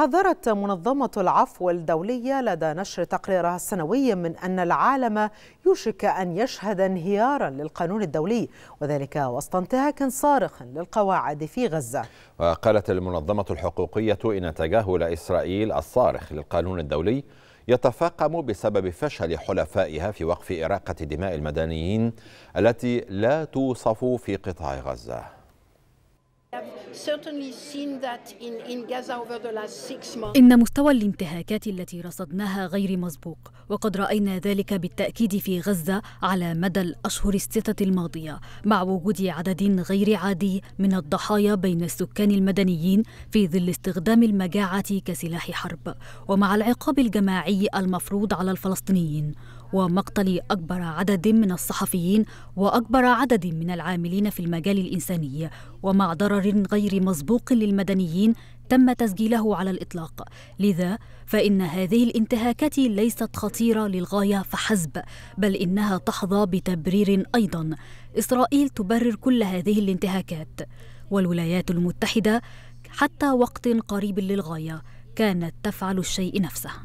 حذرت منظمة العفو الدولية لدى نشر تقريرها السنوي من أن العالم يوشك أن يشهد انهيارا للقانون الدولي وذلك وسط انتهاك صارخ للقواعد في غزة وقالت المنظمة الحقوقية إن تجاهل إسرائيل الصارخ للقانون الدولي يتفاقم بسبب فشل حلفائها في وقف إراقة دماء المدنيين التي لا توصف في قطاع غزة إن مستوى الانتهاكات التي رصدناها غير مسبوق وقد رأينا ذلك بالتأكيد في غزة على مدى الأشهر الستة الماضية مع وجود عدد غير عادي من الضحايا بين السكان المدنيين في ظل استخدام المجاعة كسلاح حرب ومع العقاب الجماعي المفروض على الفلسطينيين ومقتل أكبر عدد من الصحفيين وأكبر عدد من العاملين في المجال الإنساني ومع ضرر غير مسبوق للمدنيين تم تسجيله على الإطلاق لذا فإن هذه الانتهاكات ليست خطيرة للغاية فحسب بل إنها تحظى بتبرير أيضا إسرائيل تبرر كل هذه الانتهاكات والولايات المتحدة حتى وقت قريب للغاية كانت تفعل الشيء نفسه